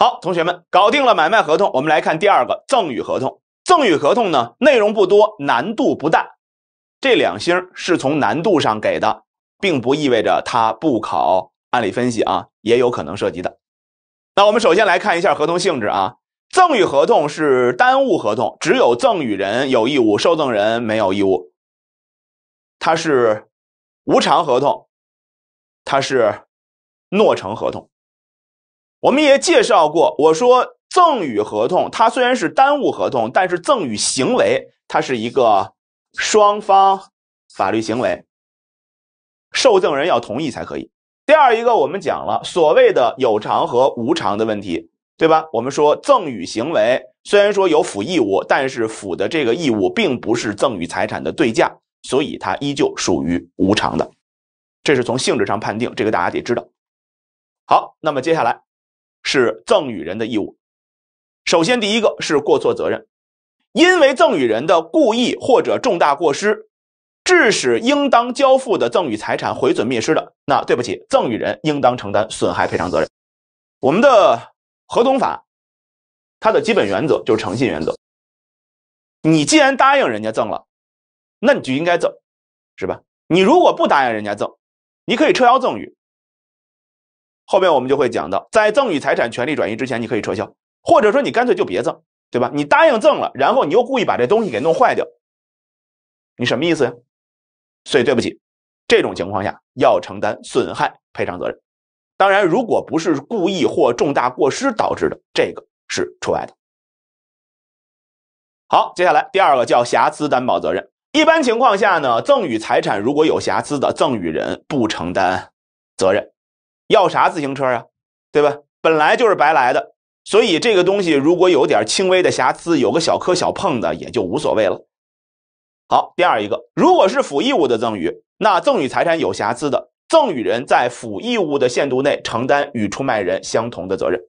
好，同学们，搞定了买卖合同，我们来看第二个赠与合同。赠与合同呢，内容不多，难度不大，这两星是从难度上给的，并不意味着它不考案例分析啊，也有可能涉及的。那我们首先来看一下合同性质啊，赠与合同是单务合同，只有赠与人有义务，受赠人没有义务。它是无偿合同，它是诺成合同。我们也介绍过，我说赠与合同，它虽然是单务合同，但是赠与行为它是一个双方法律行为，受赠人要同意才可以。第二一个，我们讲了所谓的有偿和无偿的问题，对吧？我们说赠与行为虽然说有附义务，但是附的这个义务并不是赠与财产的对价，所以它依旧属于无偿的。这是从性质上判定，这个大家得知道。好，那么接下来。是赠与人的义务。首先，第一个是过错责任，因为赠与人的故意或者重大过失，致使应当交付的赠与财产毁损灭失的，那对不起，赠与人应当承担损害赔偿责任。我们的合同法，它的基本原则就是诚信原则。你既然答应人家赠了，那你就应该赠，是吧？你如果不答应人家赠，你可以撤销赠与。后面我们就会讲到，在赠与财产权利转移之前，你可以撤销，或者说你干脆就别赠，对吧？你答应赠了，然后你又故意把这东西给弄坏掉，你什么意思呀？所以对不起，这种情况下要承担损害赔偿责任。当然，如果不是故意或重大过失导致的，这个是除外的。好，接下来第二个叫瑕疵担保责任。一般情况下呢，赠与财产如果有瑕疵的，赠与人不承担责任。要啥自行车啊？对吧？本来就是白来的，所以这个东西如果有点轻微的瑕疵，有个小磕小碰的也就无所谓了。好，第二一个，如果是附义务的赠与，那赠与财产有瑕疵的，赠与人在附义务的限度内承担与出卖人相同的责任。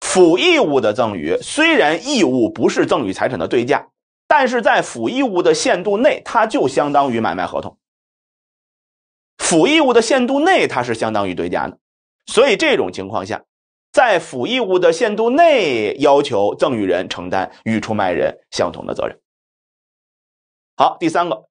附义务的赠与虽然义务不是赠与财产的对价，但是在附义务的限度内，它就相当于买卖合同。辅义务的限度内，它是相当于对价的，所以这种情况下，在辅义务的限度内要求赠与人承担与出卖人相同的责任。好，第三个，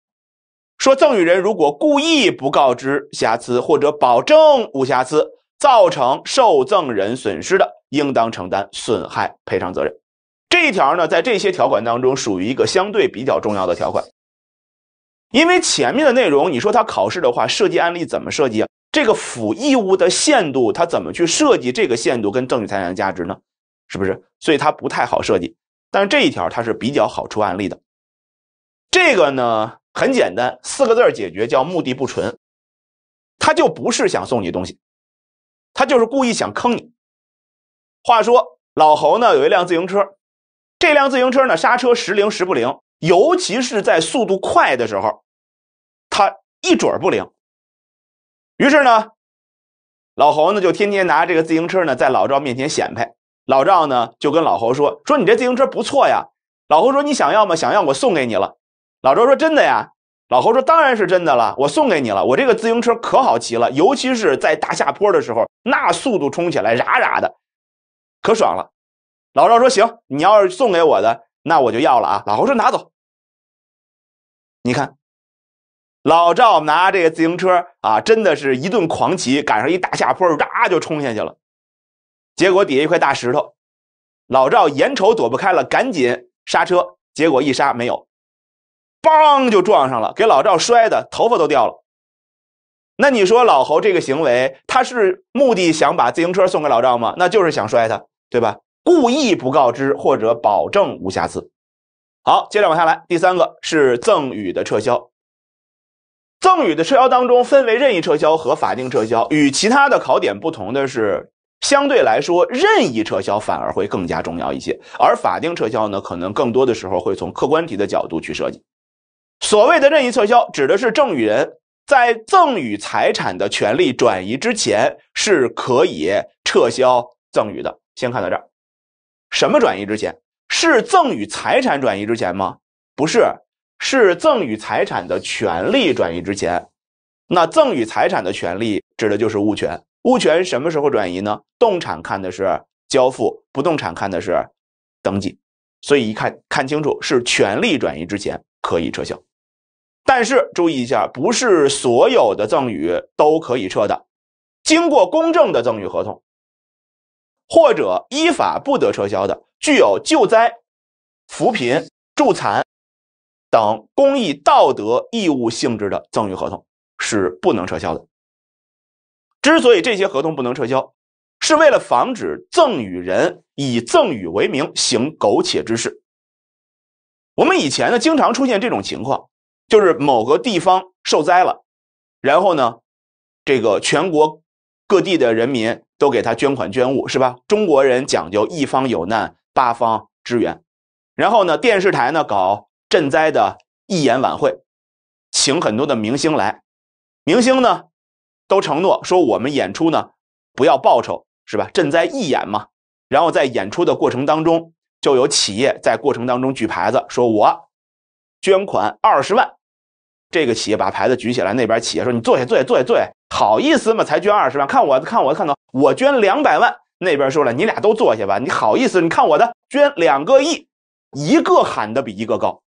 说赠与人如果故意不告知瑕疵或者保证无瑕疵，造成受赠人损失的，应当承担损害赔偿责任。这一条呢，在这些条款当中属于一个相对比较重要的条款。因为前面的内容，你说他考试的话，设计案例怎么设计？这个附义务的限度，他怎么去设计这个限度跟证据财产的价值呢？是不是？所以它不太好设计。但是这一条它是比较好出案例的。这个呢很简单，四个字解决，叫目的不纯，他就不是想送你东西，他就是故意想坑你。话说老侯呢有一辆自行车，这辆自行车呢刹车时灵时不灵，尤其是在速度快的时候。一准不灵。于是呢，老侯呢就天天拿这个自行车呢在老赵面前显摆。老赵呢就跟老侯说：“说你这自行车不错呀。”老侯说：“你想要吗？想要我送给你了。”老赵说：“真的呀？”老侯说：“当然是真的了，我送给你了。我这个自行车可好骑了，尤其是在大下坡的时候，那速度冲起来，咋咋的，可爽了。”老赵说：“行，你要是送给我的，那我就要了啊。”老侯说：“拿走。”你看。老赵拿这个自行车啊，真的是一顿狂骑，赶上一大下坡，喳就冲下去了。结果底下一块大石头，老赵眼瞅躲不开了，赶紧刹车，结果一刹没有，梆就撞上了，给老赵摔的头发都掉了。那你说老侯这个行为，他是目的想把自行车送给老赵吗？那就是想摔他，对吧？故意不告知或者保证无瑕疵。好，接着往下来，第三个是赠与的撤销。赠与的撤销当中分为任意撤销和法定撤销。与其他的考点不同的是，相对来说，任意撤销反而会更加重要一些。而法定撤销呢，可能更多的时候会从客观题的角度去设计。所谓的任意撤销，指的是赠与人在赠与财产的权利转移之前是可以撤销赠与的。先看到这儿，什么转移之前？是赠与财产转移之前吗？不是。是赠与财产的权利转移之前，那赠与财产的权利指的就是物权。物权什么时候转移呢？动产看的是交付，不动产看的是登记。所以一看看清楚，是权利转移之前可以撤销。但是注意一下，不是所有的赠与都可以撤的。经过公证的赠与合同，或者依法不得撤销的，具有救灾、扶贫、助残。等公益道德义务性质的赠与合同是不能撤销的。之所以这些合同不能撤销，是为了防止赠与人以赠与为名行苟且之事。我们以前呢，经常出现这种情况，就是某个地方受灾了，然后呢，这个全国各地的人民都给他捐款捐物，是吧？中国人讲究一方有难八方支援，然后呢，电视台呢搞。赈灾的义演晚会，请很多的明星来，明星呢都承诺说我们演出呢不要报酬，是吧？赈灾义演嘛。然后在演出的过程当中，就有企业在过程当中举牌子，说我捐款二十万。这个企业把牌子举起来，那边企业说你坐下坐下坐下坐，下，好意思吗？才捐二十万，看我看我看到我捐两百万。那边说了，你俩都坐下吧，你好意思？你看我的，捐两个亿，一个喊的比一个高。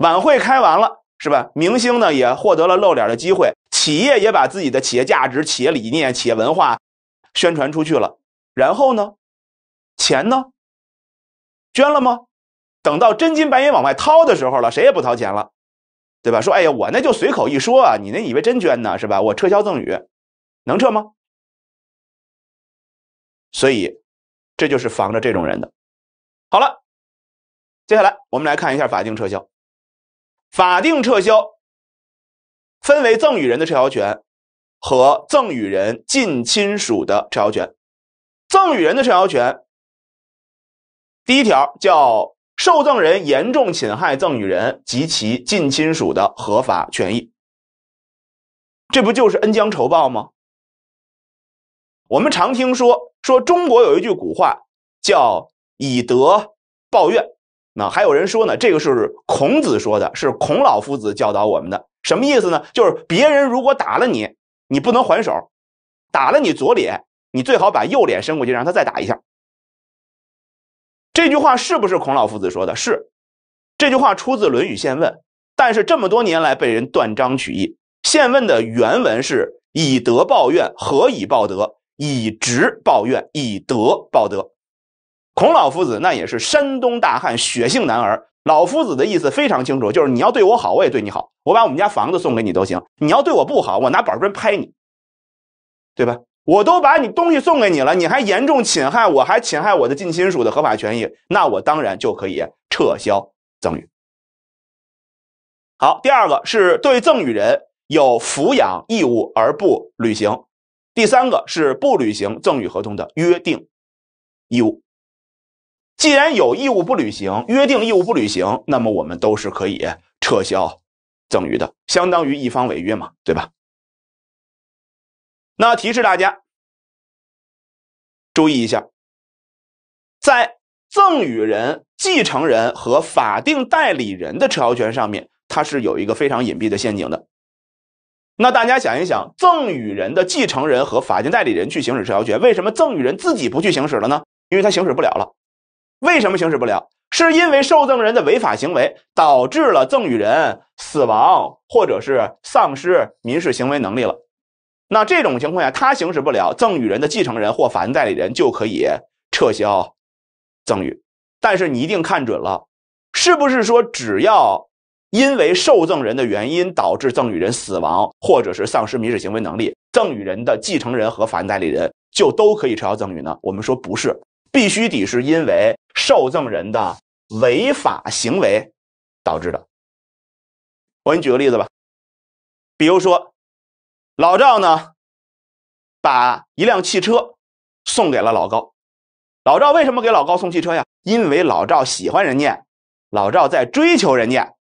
晚会开完了，是吧？明星呢也获得了露脸的机会，企业也把自己的企业价值、企业理念、企业文化宣传出去了。然后呢，钱呢，捐了吗？等到真金白银往外掏的时候了，谁也不掏钱了，对吧？说，哎呀，我那就随口一说啊，你那以为真捐呢，是吧？我撤销赠与，能撤吗？所以，这就是防着这种人的。好了，接下来我们来看一下法定撤销。法定撤销分为赠与人的撤销权和赠与人近亲属的撤销权。赠与人的撤销权，第一条叫受赠人严重侵害赠与人及其近亲属的合法权益，这不就是恩将仇报吗？我们常听说说中国有一句古话叫“以德报怨”。那还有人说呢，这个是孔子说的，是孔老夫子教导我们的，什么意思呢？就是别人如果打了你，你不能还手，打了你左脸，你最好把右脸伸过去，让他再打一下。这句话是不是孔老夫子说的？是，这句话出自《论语·现问》，但是这么多年来被人断章取义。现问的原文是“以德报怨，何以报德？以直报怨，以德报德。”孔老夫子那也是山东大汉，血性男儿。老夫子的意思非常清楚，就是你要对我好，我也对你好，我把我们家房子送给你都行。你要对我不好，我拿板砖拍你，对吧？我都把你东西送给你了，你还严重侵害我，还侵害我的近亲属的合法权益，那我当然就可以撤销赠与。好，第二个是对赠与人有抚养义务而不履行，第三个是不履行赠与合同的约定义务。既然有义务不履行，约定义务不履行，那么我们都是可以撤销赠与的，相当于一方违约嘛，对吧？那提示大家注意一下，在赠与人、继承人和法定代理人的撤销权上面，它是有一个非常隐蔽的陷阱的。那大家想一想，赠与人的继承人和法定代理人去行使撤销权，为什么赠与人自己不去行使了呢？因为他行使不了了。为什么行使不了？是因为受赠人的违法行为导致了赠与人死亡或者是丧失民事行为能力了。那这种情况下，他行使不了，赠与人的继承人或法定代理人就可以撤销赠与。但是你一定看准了，是不是说只要因为受赠人的原因导致赠与人死亡或者是丧失民事行为能力，赠与人的继承人和法定代理人就都可以撤销赠与呢？我们说不是，必须得是因为。受赠人的违法行为导致的，我给你举个例子吧，比如说老赵呢把一辆汽车送给了老高，老赵为什么给老高送汽车呀？因为老赵喜欢人家，老赵在追求人家，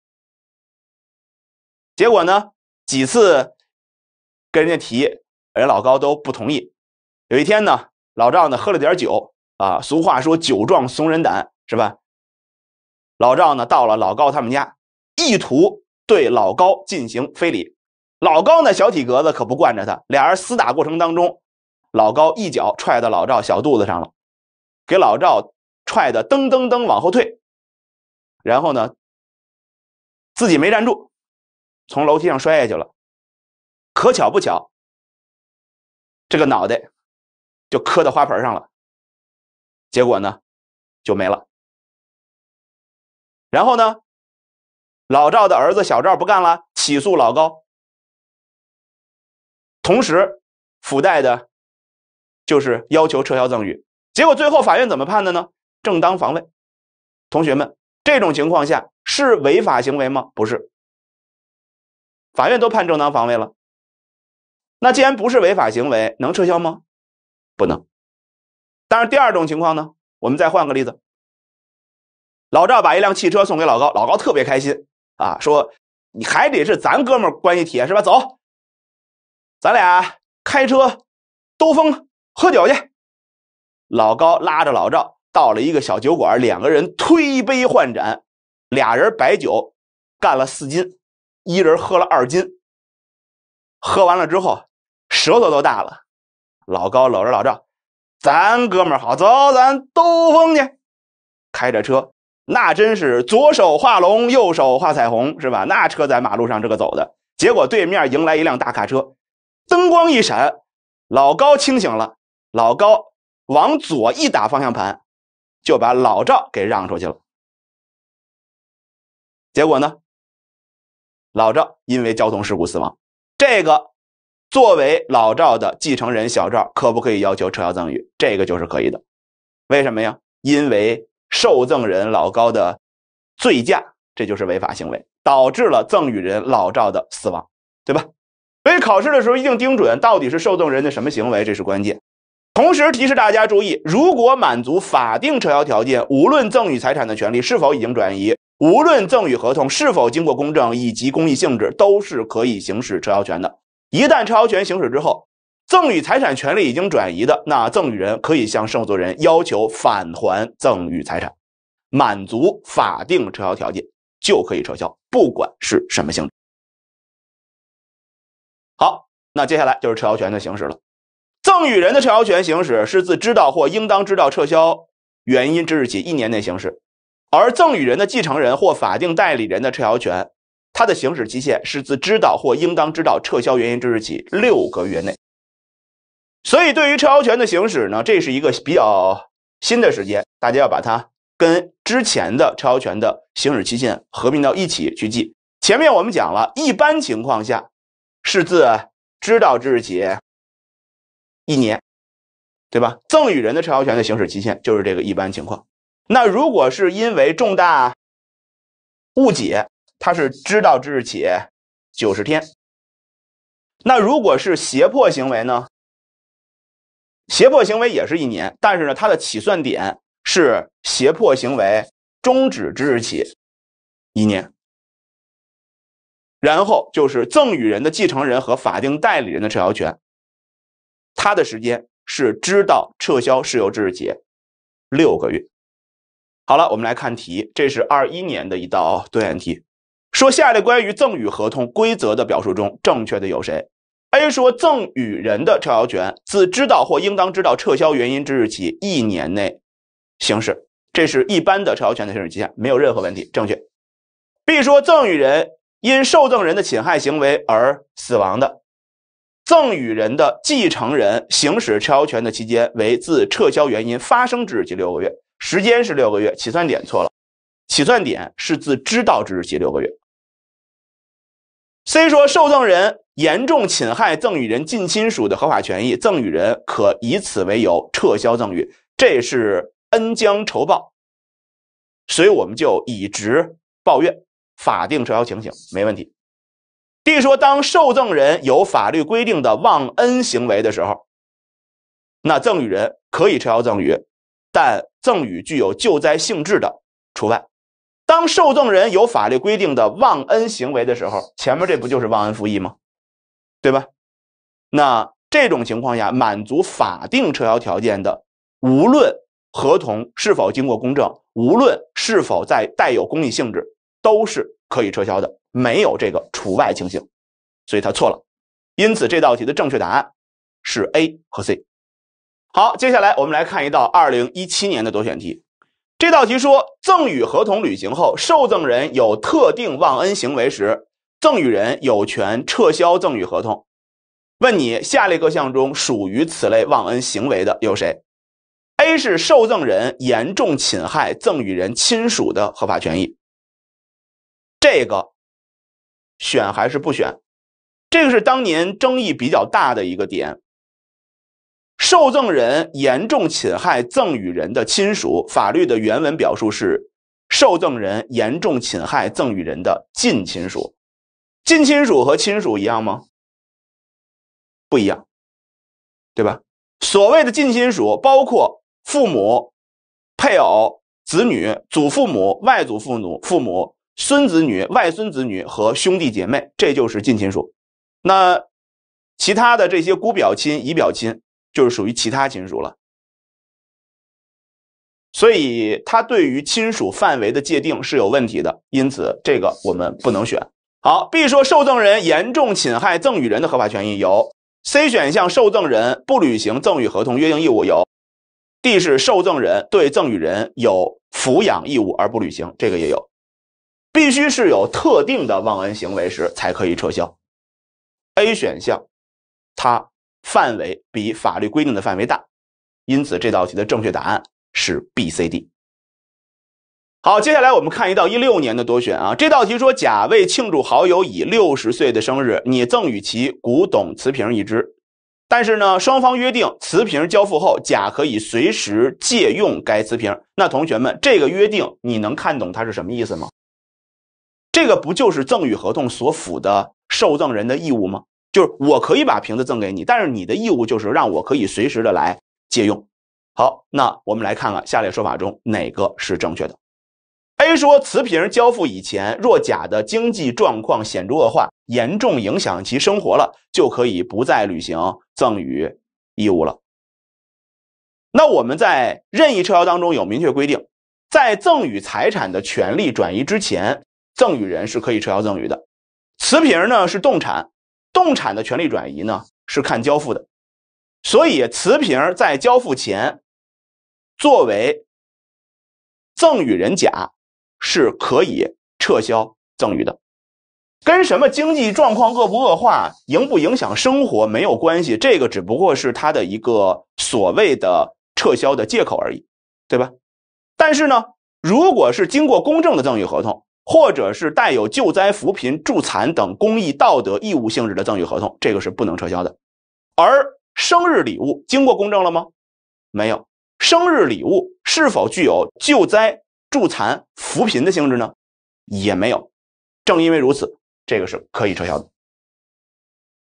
结果呢几次跟人家提，人老高都不同意。有一天呢，老赵呢喝了点酒。啊，俗话说“酒壮怂人胆”，是吧？老赵呢，到了老高他们家，意图对老高进行非礼。老高呢，小体格子可不惯着他，俩人厮打过程当中，老高一脚踹到老赵小肚子上了，给老赵踹的噔噔噔往后退，然后呢，自己没站住，从楼梯上摔下去了。可巧不巧，这个脑袋就磕到花盆上了。结果呢，就没了。然后呢，老赵的儿子小赵不干了，起诉老高，同时附带的，就是要求撤销赠与。结果最后法院怎么判的呢？正当防卫。同学们，这种情况下是违法行为吗？不是，法院都判正当防卫了。那既然不是违法行为，能撤销吗？不能。但是第二种情况呢，我们再换个例子。老赵把一辆汽车送给老高，老高特别开心啊，说：“你还得是咱哥们关系铁是吧？走，咱俩开车兜风喝酒去。”老高拉着老赵到了一个小酒馆，两个人推杯换盏，俩人白酒干了四斤，一人喝了二斤。喝完了之后，舌头都大了。老高搂着老赵。咱哥们好，走，咱兜风去。开着车，那真是左手画龙，右手画彩虹，是吧？那车在马路上这个走的，结果对面迎来一辆大卡车，灯光一闪，老高清醒了。老高往左一打方向盘，就把老赵给让出去了。结果呢，老赵因为交通事故死亡。这个。作为老赵的继承人，小赵可不可以要求撤销赠与？这个就是可以的。为什么呀？因为受赠人老高的醉驾，这就是违法行为，导致了赠与人老赵的死亡，对吧？所以考试的时候一定盯准到底是受赠人的什么行为，这是关键。同时提示大家注意，如果满足法定撤销条件，无论赠与财产的权利是否已经转移，无论赠与合同是否经过公证以及公益性质，都是可以行使撤销权的。一旦撤销权行使之后，赠与财产权利已经转移的，那赠与人可以向受赠人要求返还赠与财产，满足法定撤销条件就可以撤销，不管是什么性质。好，那接下来就是撤销权的行使了。赠与人的撤销权行使是自知道或应当知道撤销原因之日起一年内行使，而赠与人的继承人或法定代理人的撤销权。它的行使期限是自知道或应当知道撤销原因之日起六个月内，所以对于撤销权的行使呢，这是一个比较新的时间，大家要把它跟之前的撤销权的行使期限合并到一起去记。前面我们讲了，一般情况下是自知道之日起一年，对吧？赠与人的撤销权的行使期限就是这个一般情况。那如果是因为重大误解，他是知道之日起九十天。那如果是胁迫行为呢？胁迫行为也是一年，但是呢，它的起算点是胁迫行为终止之日起一年。然后就是赠与人的继承人和法定代理人的撤销权，他的时间是知道撤销事由之日起六个月。好了，我们来看题，这是二一年的一道多选题。说下列关于赠与合同规则的表述中正确的有谁？A 说赠与人的撤销权自知道或应当知道撤销原因之日起一年内行使，这是一般的撤销权的行使期限，没有任何问题，正确。B 说赠与人因受赠人的侵害行为而死亡的，赠与人的继承人行使撤销权的期间为自撤销原因发生之日起六个月，时间是六个月，起算点错了。起算点是自知道之日起六个月。C 说，受赠人严重侵害赠与人近亲属的合法权益，赠与人可以此为由撤销赠与，这是恩将仇报，所以我们就以直报怨。法定撤销情形没问题。D 说，当受赠人有法律规定的忘恩行为的时候，那赠与人可以撤销赠与，但赠与具有救灾性质的除外。当受赠人有法律规定的忘恩行为的时候，前面这不就是忘恩负义吗？对吧？那这种情况下，满足法定撤销条件的，无论合同是否经过公证，无论是否在带有公益性质，都是可以撤销的，没有这个除外情形。所以他错了。因此这道题的正确答案是 A 和 C。好，接下来我们来看一道二零一七年的多选题。这道题说，赠与合同履行后，受赠人有特定忘恩行为时，赠与人有权撤销赠与合同。问你，下列各项中属于此类忘恩行为的有谁？A 是受赠人严重侵害赠与人亲属的合法权益。这个选还是不选？这个是当年争议比较大的一个点。受赠人严重侵害赠与人的亲属，法律的原文表述是：受赠人严重侵害赠与人的近亲属。近亲属和亲属一样吗？不一样，对吧？所谓的近亲属包括父母、配偶、子女、祖父母、外祖父母、父母、孙子女、外孙子女和兄弟姐妹，这就是近亲属。那其他的这些姑表亲、姨表亲。就是属于其他亲属了，所以他对于亲属范围的界定是有问题的，因此这个我们不能选。好，B 说受赠人严重侵害赠与人的合法权益有 C 选项，受赠人不履行赠与合同约定义务有 D 是受赠人对赠与人有抚养义务而不履行，这个也有，必须是有特定的忘恩行为时才可以撤销。A 选项，他。范围比法律规定的范围大，因此这道题的正确答案是 B、C、D。好，接下来我们看一道一六年的多选啊。这道题说，甲为庆祝好友乙六十岁的生日，你赠与其古董瓷瓶一只，但是呢，双方约定瓷瓶交付后，甲可以随时借用该瓷瓶。那同学们，这个约定你能看懂它是什么意思吗？这个不就是赠与合同所附的受赠人的义务吗？就是我可以把瓶子赠给你，但是你的义务就是让我可以随时的来借用。好，那我们来看看下列说法中哪个是正确的。A 说，瓷瓶交付以前，若甲的经济状况显著恶化，严重影响其生活了，就可以不再履行赠与义务了。那我们在任意撤销当中有明确规定，在赠与财产的权利转移之前，赠与人是可以撤销赠与的。瓷瓶呢是动产。动产的权利转移呢，是看交付的，所以瓷瓶在交付前，作为赠与人甲是可以撤销赠与的，跟什么经济状况恶不恶化、影不影响生活没有关系，这个只不过是他的一个所谓的撤销的借口而已，对吧？但是呢，如果是经过公证的赠与合同。或者是带有救灾、扶贫、助残等公益、道德义务性质的赠与合同，这个是不能撤销的。而生日礼物经过公证了吗？没有。生日礼物是否具有救灾、助残、扶贫的性质呢？也没有。正因为如此，这个是可以撤销的。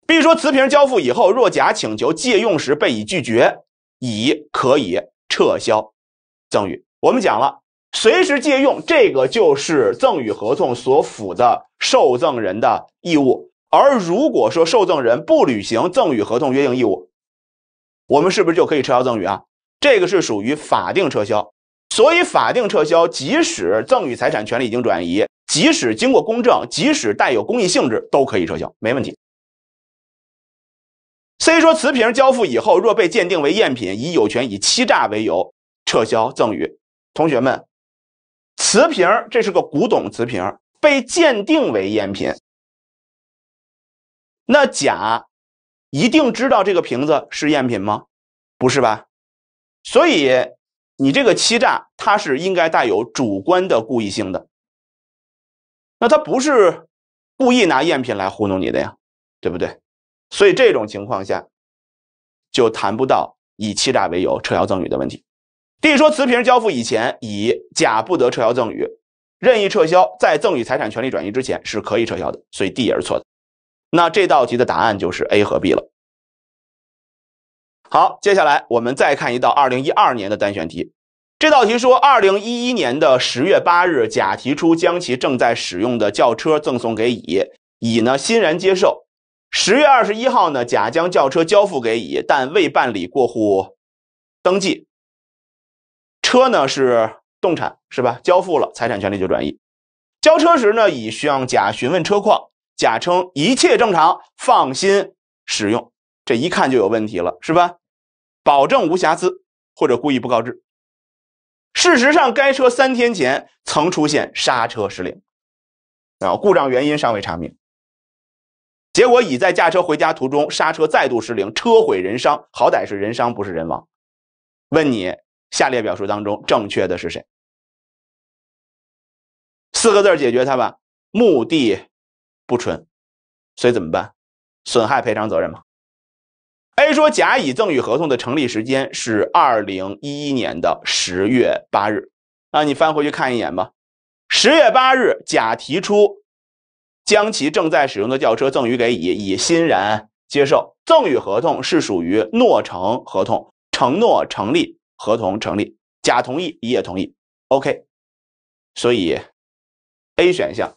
B 说，瓷瓶交付以后，若甲请求借用时被乙拒绝，乙可以撤销赠与。我们讲了。随时借用，这个就是赠与合同所附的受赠人的义务。而如果说受赠人不履行赠与合同约定义务，我们是不是就可以撤销赠与啊？这个是属于法定撤销。所以法定撤销，即使赠与财产权利已经转移，即使经过公证，即使带有公益性质，都可以撤销，没问题。C 说瓷瓶交付以后，若被鉴定为赝品，以有权以欺诈为由撤销赠与。同学们。瓷瓶这是个古董瓷瓶，被鉴定为赝品。那甲一定知道这个瓶子是赝品吗？不是吧？所以你这个欺诈，它是应该带有主观的故意性的。那他不是故意拿赝品来糊弄你的呀，对不对？所以这种情况下，就谈不到以欺诈为由撤销赠与的问题。可以说，瓷瓶交付以前，乙、甲不得撤销赠与，任意撤销在赠与财产权利转移之前是可以撤销的，所以 D 也是错的。那这道题的答案就是 A 和 B 了。好，接下来我们再看一道2012年的单选题。这道题说，2011年的10月8日，甲提出将其正在使用的轿车赠送给乙，乙呢欣然接受。10月21号呢，甲将轿车交付给乙，但未办理过户登记。车呢是动产是吧？交付了财产权利就转移。交车时呢，乙需向甲询问车况，甲称一切正常，放心使用。这一看就有问题了是吧？保证无瑕疵或者故意不告知。事实上，该车三天前曾出现刹车失灵，啊，故障原因尚未查明。结果，乙在驾车回家途中刹车再度失灵，车毁人伤。好歹是人伤不是人亡。问你？下列表述当中正确的是谁？四个字儿解决它吧。目的不纯，所以怎么办？损害赔偿责任吗？A 说，甲乙赠与合同的成立时间是二零一一年的十月八日那你翻回去看一眼吧。十月八日，甲提出将其正在使用的轿车赠与给乙，乙欣然接受。赠与合同是属于诺成合同，承诺成立。合同成立，甲同意，乙也同意，OK，所以 A 选项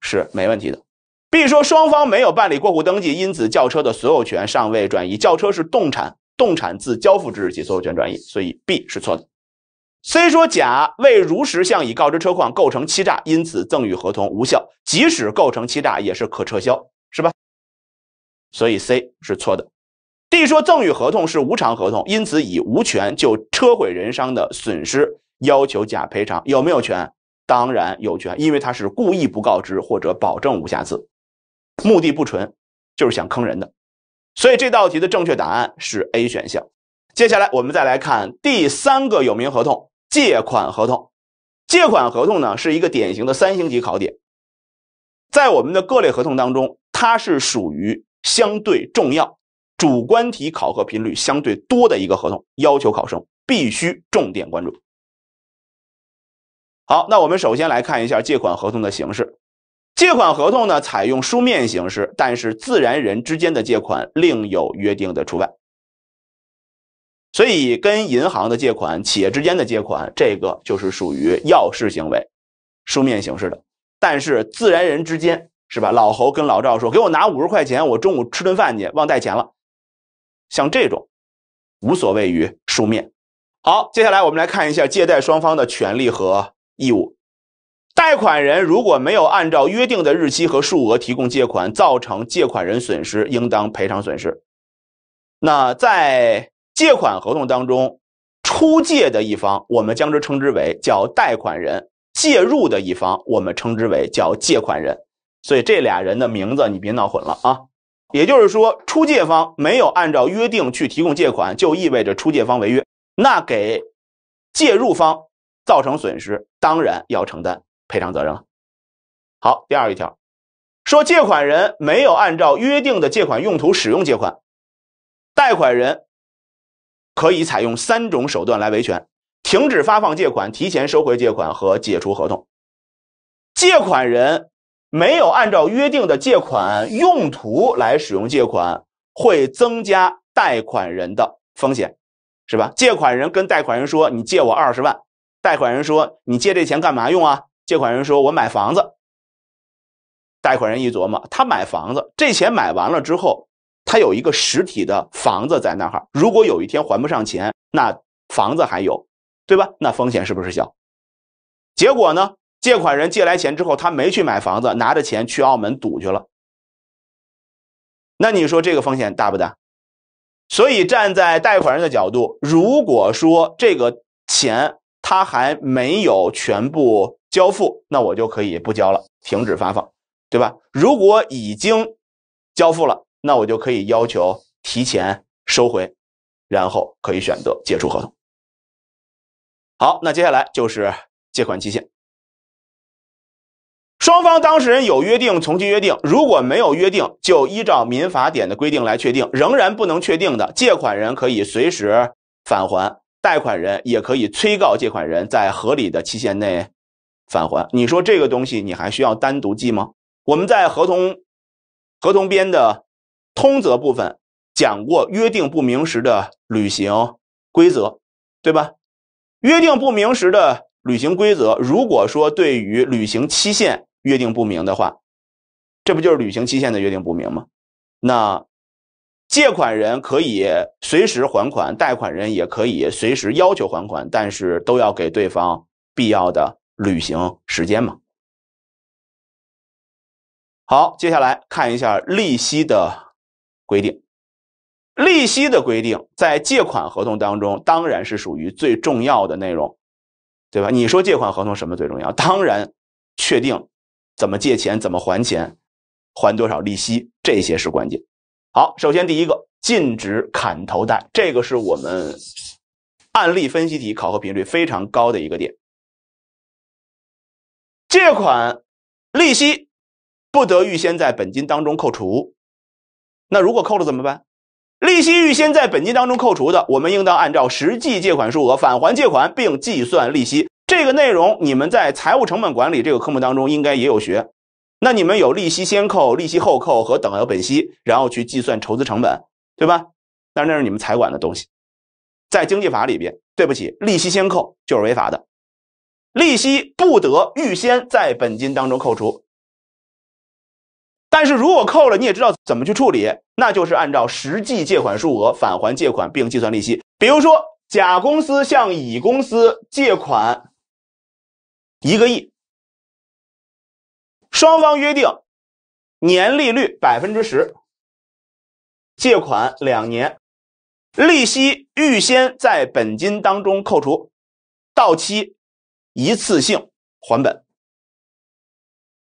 是没问题的。B 说双方没有办理过户登记，因此轿车的所有权尚未转移。轿车是动产，动产自交付之日起所有权转移，所以 B 是错的。C 说甲未如实向乙告知车况，构成欺诈，因此赠与合同无效。即使构成欺诈，也是可撤销，是吧？所以 C 是错的。D 说赠与合同是无偿合同，因此乙无权就车毁人伤的损失要求甲赔偿。有没有权？当然有权，因为他是故意不告知或者保证无瑕疵，目的不纯，就是想坑人的。所以这道题的正确答案是 A 选项。接下来我们再来看第三个有名合同——借款合同。借款合同呢是一个典型的三星级考点，在我们的各类合同当中，它是属于相对重要。主观题考核频率相对多的一个合同，要求考生必须重点关注。好，那我们首先来看一下借款合同的形式。借款合同呢，采用书面形式，但是自然人之间的借款另有约定的除外。所以，跟银行的借款、企业之间的借款，这个就是属于要式行为，书面形式的。但是，自然人之间是吧？老侯跟老赵说：“给我拿五十块钱，我中午吃顿饭去，忘带钱了。”像这种，无所谓于书面。好，接下来我们来看一下借贷双方的权利和义务。贷款人如果没有按照约定的日期和数额提供借款，造成借款人损失，应当赔偿损失。那在借款合同当中，出借的一方，我们将之称之为叫贷款人；介入的一方，我们称之为叫借款人。所以这俩人的名字你别闹混了啊。也就是说，出借方没有按照约定去提供借款，就意味着出借方违约，那给介入方造成损失，当然要承担赔偿责任了。好，第二一条，说借款人没有按照约定的借款用途使用借款，贷款人可以采用三种手段来维权：停止发放借款、提前收回借款和解除合同。借款人。没有按照约定的借款用途来使用借款，会增加贷款人的风险，是吧？借款人跟贷款人说：“你借我二十万。”贷款人说：“你借这钱干嘛用啊？”借款人说：“我买房子。”贷款人一琢磨，他买房子，这钱买完了之后，他有一个实体的房子在那儿。如果有一天还不上钱，那房子还有，对吧？那风险是不是小？结果呢？借款人借来钱之后，他没去买房子，拿着钱去澳门赌去了。那你说这个风险大不大？所以站在贷款人的角度，如果说这个钱他还没有全部交付，那我就可以不交了，停止发放，对吧？如果已经交付了，那我就可以要求提前收回，然后可以选择解除合同。好，那接下来就是借款期限。双方当事人有约定从其约定，如果没有约定，就依照民法典的规定来确定。仍然不能确定的，借款人可以随时返还，贷款人也可以催告借款人，在合理的期限内返还。你说这个东西你还需要单独记吗？我们在合同合同编的通则部分讲过约定不明时的履行规则，对吧？约定不明时的履行规则，如果说对于履行期限。约定不明的话，这不就是履行期限的约定不明吗？那借款人可以随时还款，贷款人也可以随时要求还款，但是都要给对方必要的履行时间嘛。好，接下来看一下利息的规定。利息的规定在借款合同当中当然是属于最重要的内容，对吧？你说借款合同什么最重要？当然确定。怎么借钱？怎么还钱？还多少利息？这些是关键。好，首先第一个，禁止砍头贷，这个是我们案例分析题考核频率非常高的一个点。借款利息不得预先在本金当中扣除，那如果扣了怎么办？利息预先在本金当中扣除的，我们应当按照实际借款数额返还借款，并计算利息。这个内容你们在财务成本管理这个科目当中应该也有学，那你们有利息先扣、利息后扣和等额本息，然后去计算筹资成本，对吧？但是那是你们财管的东西，在经济法里边，对不起，利息先扣就是违法的，利息不得预先在本金当中扣除。但是如果扣了，你也知道怎么去处理，那就是按照实际借款数额返还借款并计算利息。比如说，甲公司向乙公司借款。一个亿，双方约定年利率百分之十，借款两年，利息预先在本金当中扣除，到期一次性还本。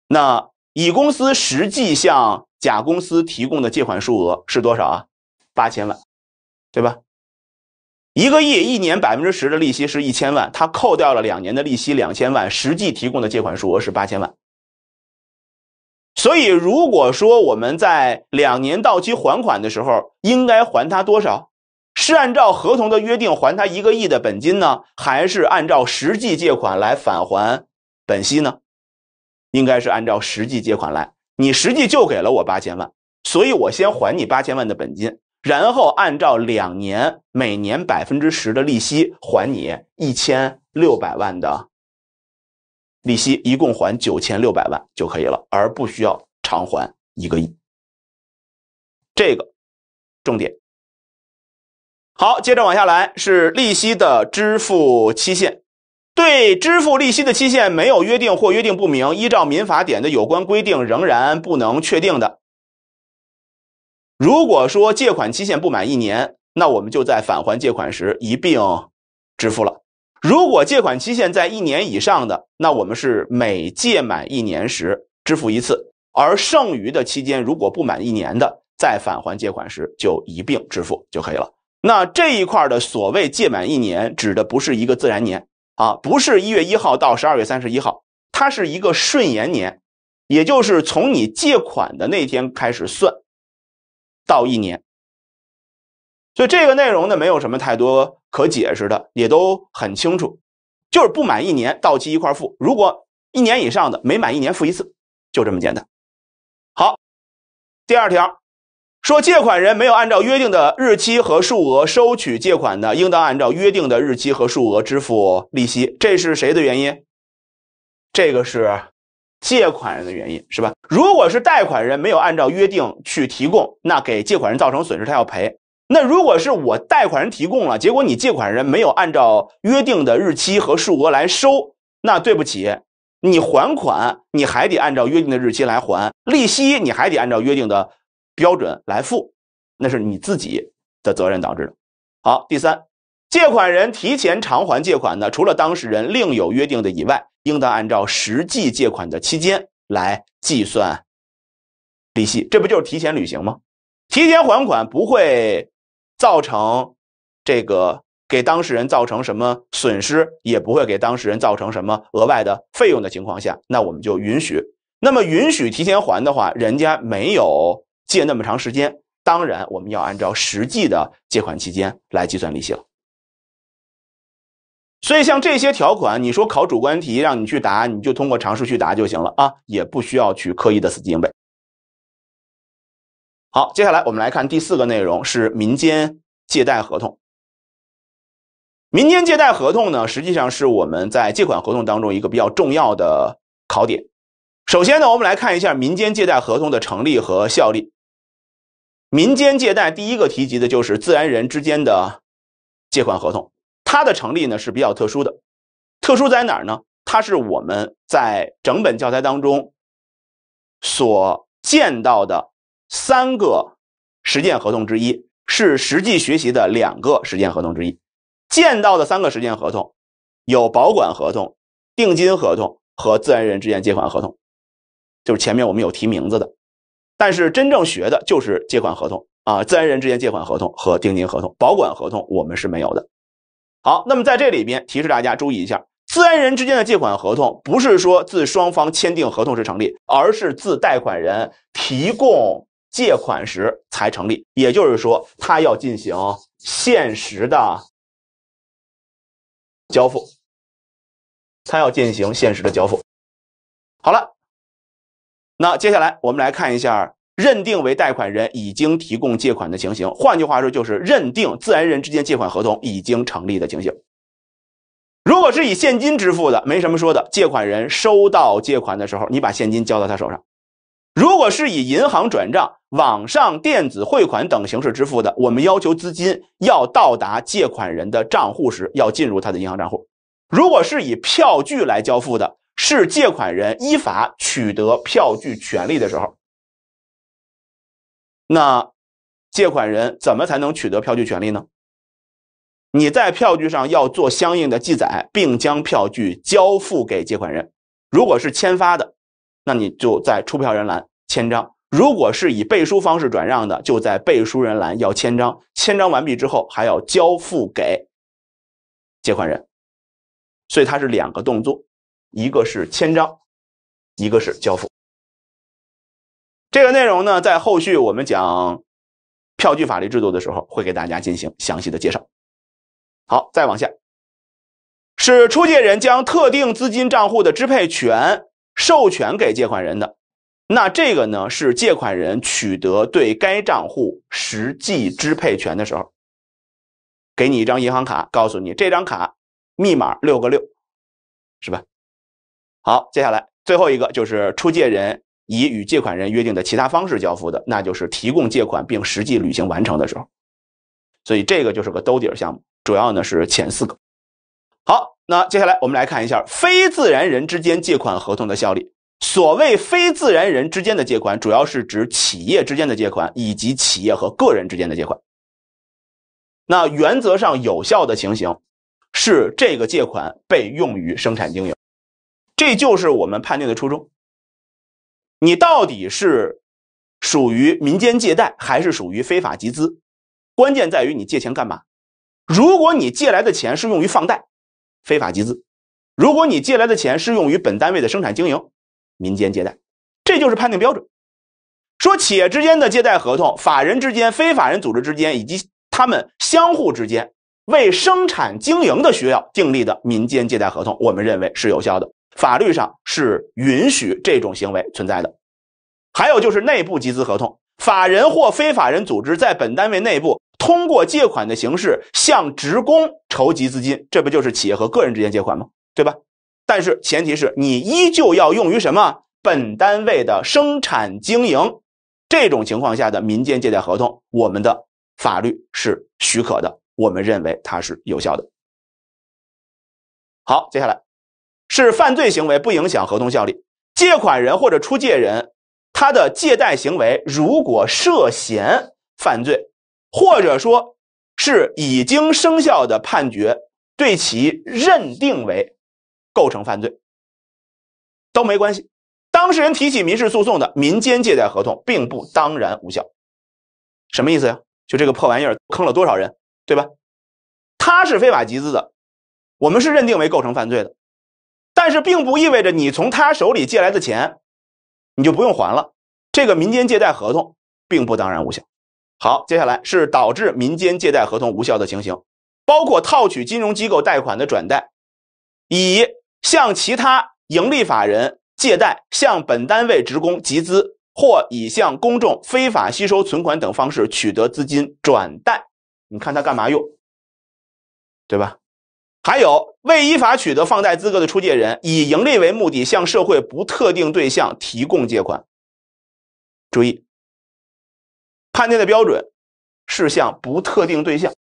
那乙公司实际向甲公司提供的借款数额是多少啊？八千万，对吧？一个亿，一年百分之十的利息是一千万，他扣掉了两年的利息两千万，实际提供的借款数额是八千万。所以，如果说我们在两年到期还款的时候，应该还他多少？是按照合同的约定还他一个亿的本金呢，还是按照实际借款来返还本息呢？应该是按照实际借款来，你实际就给了我八千万，所以我先还你八千万的本金。然后按照两年每年百分之十的利息还你一千六百万的利息，一共还九千六百万就可以了，而不需要偿还一个亿。这个重点。好，接着往下来是利息的支付期限。对支付利息的期限没有约定或约定不明，依照民法典的有关规定，仍然不能确定的。如果说借款期限不满一年，那我们就在返还借款时一并支付了；如果借款期限在一年以上的，那我们是每借满一年时支付一次，而剩余的期间如果不满一年的，在返还借款时就一并支付就可以了。那这一块的所谓借满一年，指的不是一个自然年啊，不是一月一号到十二月三十一号，它是一个顺延年，也就是从你借款的那天开始算。到一年，所以这个内容呢，没有什么太多可解释的，也都很清楚，就是不满一年到期一块付，如果一年以上的每满一年付一次，就这么简单。好，第二条说，借款人没有按照约定的日期和数额收取借款的，应当按照约定的日期和数额支付利息。这是谁的原因？这个是。借款人的原因是吧？如果是贷款人没有按照约定去提供，那给借款人造成损失，他要赔。那如果是我贷款人提供了，结果你借款人没有按照约定的日期和数额来收，那对不起，你还款你还得按照约定的日期来还，利息你还得按照约定的标准来付，那是你自己的责任导致的。好，第三。借款人提前偿还借款的，除了当事人另有约定的以外，应当按照实际借款的期间来计算利息。这不就是提前履行吗？提前还款不会造成这个给当事人造成什么损失，也不会给当事人造成什么额外的费用的情况下，那我们就允许。那么允许提前还的话，人家没有借那么长时间，当然我们要按照实际的借款期间来计算利息了。所以，像这些条款，你说考主观题让你去答，你就通过常识去答就行了啊，也不需要去刻意的死记硬背。好，接下来我们来看第四个内容是民间借贷合同。民间借贷合同呢，实际上是我们在借款合同当中一个比较重要的考点。首先呢，我们来看一下民间借贷合同的成立和效力。民间借贷第一个提及的就是自然人之间的借款合同。它的成立呢是比较特殊的，特殊在哪儿呢？它是我们在整本教材当中所见到的三个实践合同之一，是实际学习的两个实践合同之一。见到的三个实践合同有保管合同、定金合同和自然人之间借款合同，就是前面我们有提名字的，但是真正学的就是借款合同啊，自然人之间借款合同和定金合同、保管合同我们是没有的。好，那么在这里边提示大家注意一下，自然人之间的借款合同不是说自双方签订合同时成立，而是自贷款人提供借款时才成立。也就是说，他要进行现实的交付，他要进行现实的交付。好了，那接下来我们来看一下。认定为贷款人已经提供借款的情形，换句话说，就是认定自然人之间借款合同已经成立的情形。如果是以现金支付的，没什么说的。借款人收到借款的时候，你把现金交到他手上。如果是以银行转账、网上电子汇款等形式支付的，我们要求资金要到达借款人的账户时，要进入他的银行账户。如果是以票据来交付的，是借款人依法取得票据权利的时候。那借款人怎么才能取得票据权利呢？你在票据上要做相应的记载，并将票据交付给借款人。如果是签发的，那你就在出票人栏签章；如果是以背书方式转让的，就在背书人栏要签章。签章完毕之后，还要交付给借款人。所以它是两个动作，一个是签章，一个是交付。这个内容呢，在后续我们讲票据法律制度的时候，会给大家进行详细的介绍。好，再往下，是出借人将特定资金账户的支配权授权给借款人的，那这个呢，是借款人取得对该账户实际支配权的时候。给你一张银行卡，告诉你这张卡密码六个六，是吧？好，接下来最后一个就是出借人。以与借款人约定的其他方式交付的，那就是提供借款并实际履行完成的时候。所以这个就是个兜底儿项目，主要呢是前四个。好，那接下来我们来看一下非自然人之间借款合同的效力。所谓非自然人之间的借款，主要是指企业之间的借款以及企业和个人之间的借款。那原则上有效的情形是这个借款被用于生产经营，这就是我们判定的初衷。你到底是属于民间借贷还是属于非法集资？关键在于你借钱干嘛？如果你借来的钱是用于放贷，非法集资；如果你借来的钱是用于本单位的生产经营，民间借贷。这就是判定标准。说企业之间的借贷合同、法人之间、非法人组织之间以及他们相互之间为生产经营的需要订立的民间借贷合同，我们认为是有效的。法律上是允许这种行为存在的。还有就是内部集资合同，法人或非法人组织在本单位内部通过借款的形式向职工筹集资金，这不就是企业和个人之间借款吗？对吧？但是前提是你依旧要用于什么本单位的生产经营。这种情况下的民间借贷合同，我们的法律是许可的，我们认为它是有效的。好，接下来。是犯罪行为不影响合同效力。借款人或者出借人，他的借贷行为如果涉嫌犯罪，或者说，是已经生效的判决，对其认定为构成犯罪，都没关系。当事人提起民事诉讼的民间借贷合同并不当然无效。什么意思呀？就这个破玩意儿坑了多少人，对吧？他是非法集资的，我们是认定为构成犯罪的。但是并不意味着你从他手里借来的钱，你就不用还了。这个民间借贷合同并不当然无效。好，接下来是导致民间借贷合同无效的情形，包括套取金融机构贷款的转贷，以向其他盈利法人借贷、向本单位职工集资或以向公众非法吸收存款等方式取得资金转贷。你看他干嘛用？对吧？还有未依法取得放贷资格的出借人，以盈利为目的向社会不特定对象提供借款。注意，判定的标准是向不特定对象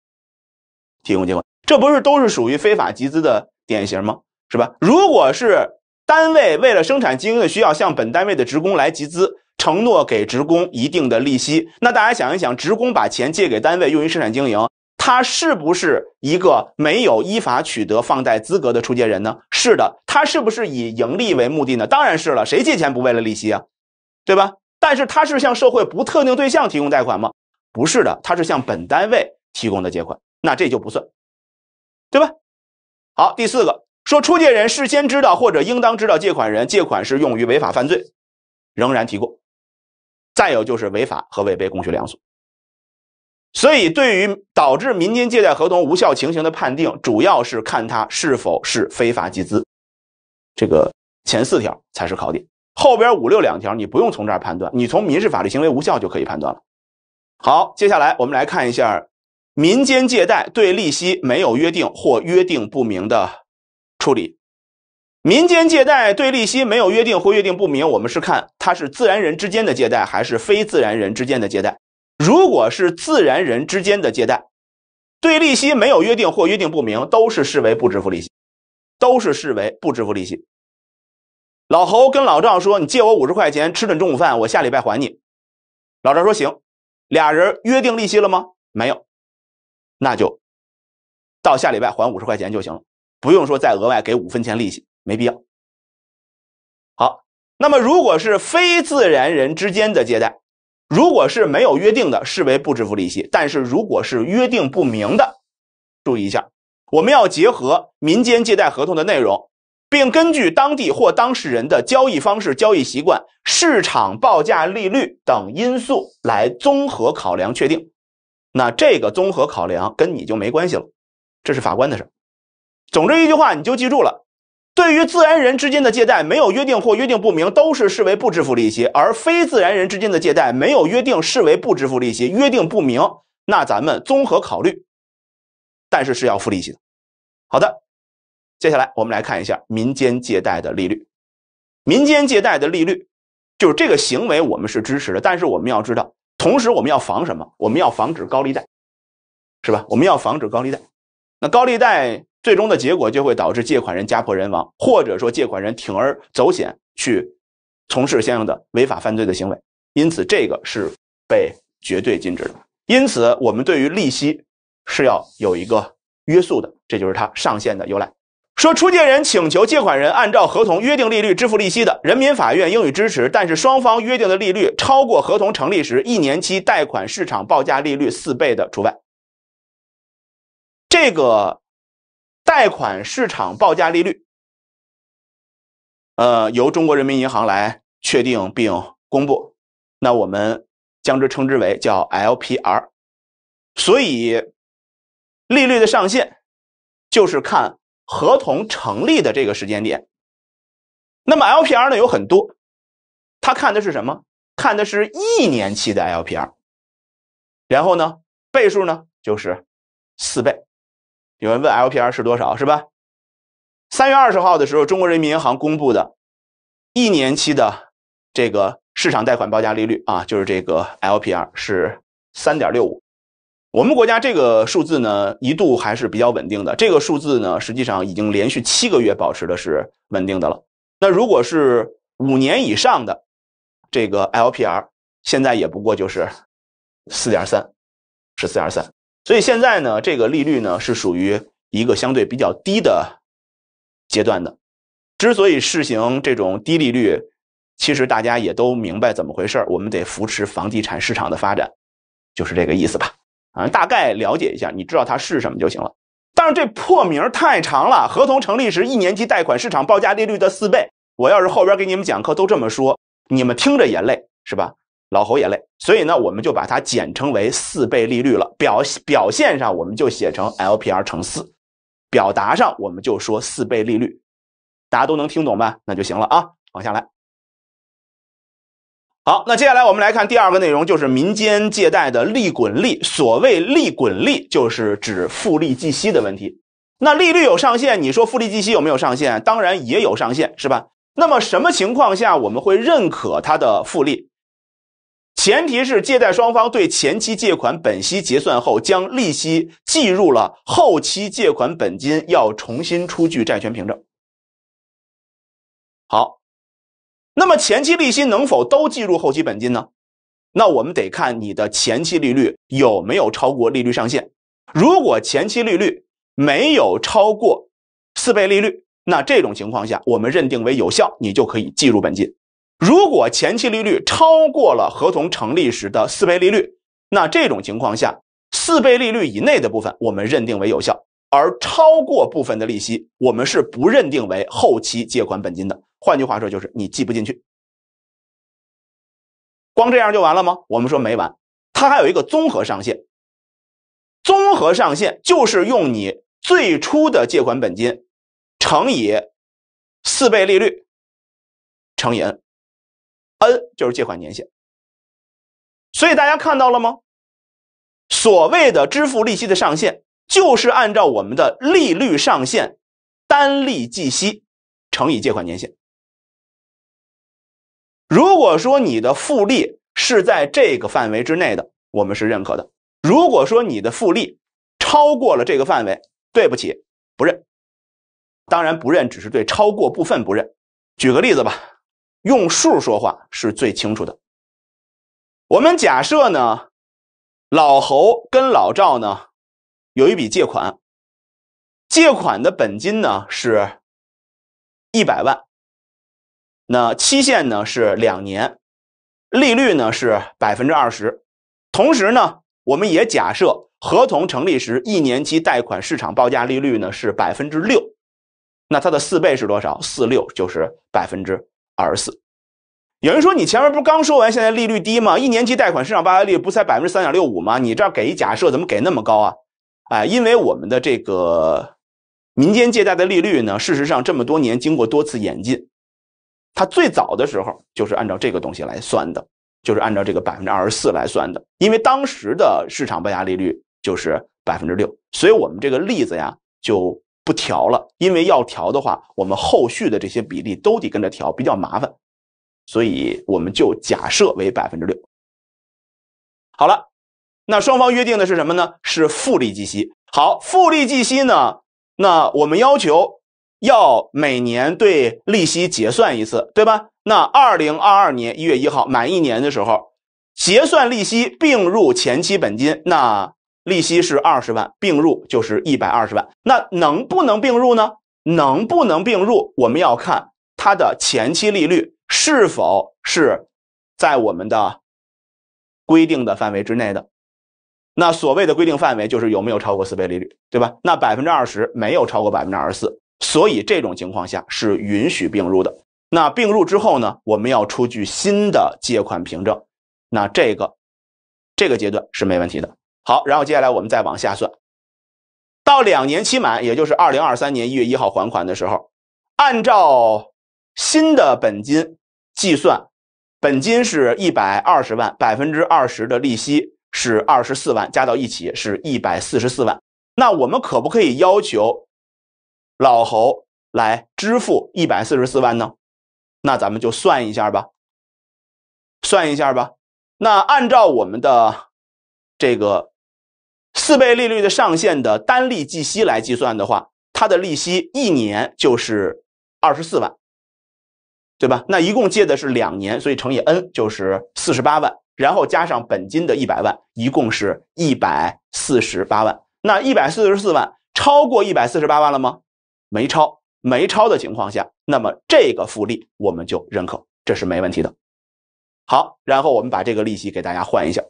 提供借款，这不是都是属于非法集资的典型吗？是吧？如果是单位为了生产经营的需要，向本单位的职工来集资，承诺给职工一定的利息，那大家想一想，职工把钱借给单位用于生产经营。他是不是一个没有依法取得放贷资格的出借人呢？是的，他是不是以盈利为目的呢？当然是了，谁借钱不为了利息啊，对吧？但是他是向社会不特定对象提供贷款吗？不是的，他是向本单位提供的借款，那这就不算，对吧？好，第四个，说出借人事先知道或者应当知道借款人借款是用于违法犯罪，仍然提供。再有就是违法和违背公序良俗。所以，对于导致民间借贷合同无效情形的判定，主要是看它是否是非法集资。这个前四条才是考点，后边五六两条你不用从这儿判断，你从民事法律行为无效就可以判断了。好，接下来我们来看一下民间借贷对利息没有约定或约定不明的处理。民间借贷对利息没有约定或约定不明，我们是看它是自然人之间的借贷还是非自然人之间的借贷。如果是自然人之间的借贷，对利息没有约定或约定不明，都是视为不支付利息，都是视为不支付利息。老侯跟老赵说：“你借我五十块钱吃顿中午饭，我下礼拜还你。”老赵说：“行。”俩人约定利息了吗？没有，那就到下礼拜还五十块钱就行了，不用说再额外给五分钱利息，没必要。好，那么如果是非自然人之间的借贷。如果是没有约定的，视为不支付利息；但是如果是约定不明的，注意一下，我们要结合民间借贷合同的内容，并根据当地或当事人的交易方式、交易习惯、市场报价利率等因素来综合考量确定。那这个综合考量跟你就没关系了，这是法官的事。总之一句话，你就记住了。对于自然人之间的借贷，没有约定或约定不明，都是视为不支付利息；而非自然人之间的借贷，没有约定视为不支付利息，约定不明，那咱们综合考虑，但是是要付利息的。好的，接下来我们来看一下民间借贷的利率。民间借贷的利率，就是这个行为我们是支持的，但是我们要知道，同时我们要防什么？我们要防止高利贷，是吧？我们要防止高利贷。那高利贷。最终的结果就会导致借款人家破人亡，或者说借款人铤而走险去从事相应的违法犯罪的行为。因此，这个是被绝对禁止的。因此，我们对于利息是要有一个约束的，这就是它上限的由来。说，出借人请求借款人按照合同约定利率支付利息的，人民法院应予支持，但是双方约定的利率超过合同成立时一年期贷款市场报价利率四倍的除外。这个。贷款市场报价利率，呃，由中国人民银行来确定并公布。那我们将之称之为叫 LPR。所以利率的上限就是看合同成立的这个时间点。那么 LPR 呢有很多，它看的是什么？看的是一年期的 LPR。然后呢，倍数呢就是四倍。有人问 LPR 是多少，是吧？三月二十号的时候，中国人民银行公布的一年期的这个市场贷款报价利率啊，就是这个 LPR 是三点六五。我们国家这个数字呢，一度还是比较稳定的。这个数字呢，实际上已经连续七个月保持的是稳定的了。那如果是五年以上的这个 LPR，现在也不过就是四点三是四点三。所以现在呢，这个利率呢是属于一个相对比较低的阶段的。之所以试行这种低利率，其实大家也都明白怎么回事我们得扶持房地产市场的发展，就是这个意思吧？啊，大概了解一下，你知道它是什么就行了。但是这破名太长了。合同成立时，一年期贷款市场报价利率的四倍。我要是后边给你们讲课都这么说，你们听着也累是吧？老侯也累。所以呢，我们就把它简称为四倍利率了。表表现上我们就写成 LPR 乘四，表达上我们就说四倍利率，大家都能听懂吧？那就行了啊。往下来，好，那接下来我们来看第二个内容，就是民间借贷的利滚利。所谓利滚利，就是指复利计息的问题。那利率有上限，你说复利计息有没有上限？当然也有上限，是吧？那么什么情况下我们会认可它的复利？前提是借贷双方对前期借款本息结算后，将利息计入了后期借款本金，要重新出具债权凭证。好，那么前期利息能否都计入后期本金呢？那我们得看你的前期利率有没有超过利率上限。如果前期利率没有超过四倍利率，那这种情况下，我们认定为有效，你就可以计入本金。如果前期利率超过了合同成立时的四倍利率，那这种情况下，四倍利率以内的部分我们认定为有效，而超过部分的利息我们是不认定为后期借款本金的。换句话说，就是你记不进去。光这样就完了吗？我们说没完，它还有一个综合上限。综合上限就是用你最初的借款本金乘以四倍利率乘以 n。n 就是借款年限，所以大家看到了吗？所谓的支付利息的上限，就是按照我们的利率上限，单利计息乘以借款年限。如果说你的复利是在这个范围之内的，我们是认可的；如果说你的复利超过了这个范围，对不起，不认。当然不认，只是对超过部分不认。举个例子吧。用数说话是最清楚的。我们假设呢，老侯跟老赵呢有一笔借款，借款的本金呢是一百万，那期限呢是两年，利率呢是百分之二十。同时呢，我们也假设合同成立时一年期贷款市场报价利率呢是百分之六，那它的四倍是多少？四六就是百分之。二十四，有人说你前面不是刚说完现在利率低吗？一年期贷款市场报价利率不才百分之三点六五吗？你这给一假设怎么给那么高啊？哎，因为我们的这个民间借贷的利率呢，事实上这么多年经过多次演进，它最早的时候就是按照这个东西来算的，就是按照这个百分之二十四来算的，因为当时的市场报价利率就是百分之六，所以我们这个例子呀就。不调了，因为要调的话，我们后续的这些比例都得跟着调，比较麻烦，所以我们就假设为百分之六。好了，那双方约定的是什么呢？是复利计息。好，复利计息呢？那我们要求要每年对利息结算一次，对吧？那二零二二年一月一号满一年的时候，结算利息并入前期本金，那。利息是二十万，并入就是一百二十万。那能不能并入呢？能不能并入？我们要看它的前期利率是否是在我们的规定的范围之内的。那所谓的规定范围就是有没有超过四倍利率，对吧？那百分之二十没有超过百分之二十四，所以这种情况下是允许并入的。那并入之后呢？我们要出具新的借款凭证。那这个这个阶段是没问题的。好，然后接下来我们再往下算，到两年期满，也就是二零二三年一月一号还款的时候，按照新的本金计算，本金是一百二十万，百分之二十的利息是二十四万，加到一起是一百四十四万。那我们可不可以要求老侯来支付一百四十四万呢？那咱们就算一下吧，算一下吧。那按照我们的这个。四倍利率的上限的单利计息来计算的话，它的利息一年就是二十四万，对吧？那一共借的是两年，所以乘以 n 就是四十八万，然后加上本金的一百万，一共是一百四十八万。那一百四十四万超过一百四十八万了吗？没超，没超的情况下，那么这个复利我们就认可，这是没问题的。好，然后我们把这个利息给大家换一下。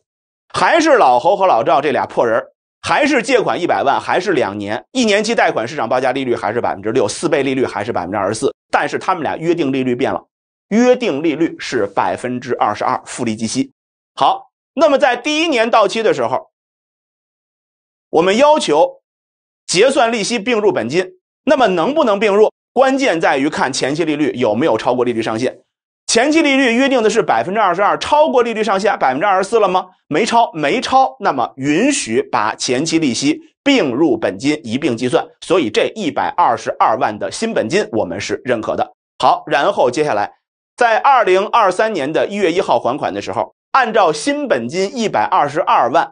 还是老侯和老赵这俩破人，还是借款一百万，还是两年，一年期贷款市场报价利率还是百分之六，四倍利率还是百分之二十四，但是他们俩约定利率变了，约定利率是百分之二十二，复利计息。好，那么在第一年到期的时候，我们要求结算利息并入本金，那么能不能并入？关键在于看前期利率有没有超过利率上限。前期利率约定的是百分之二十二，超过利率上限百分之二十四了吗？没超，没超，那么允许把前期利息并入本金一并计算，所以这一百二十二万的新本金我们是认可的。好，然后接下来在二零二三年的一月一号还款的时候，按照新本金一百二十二万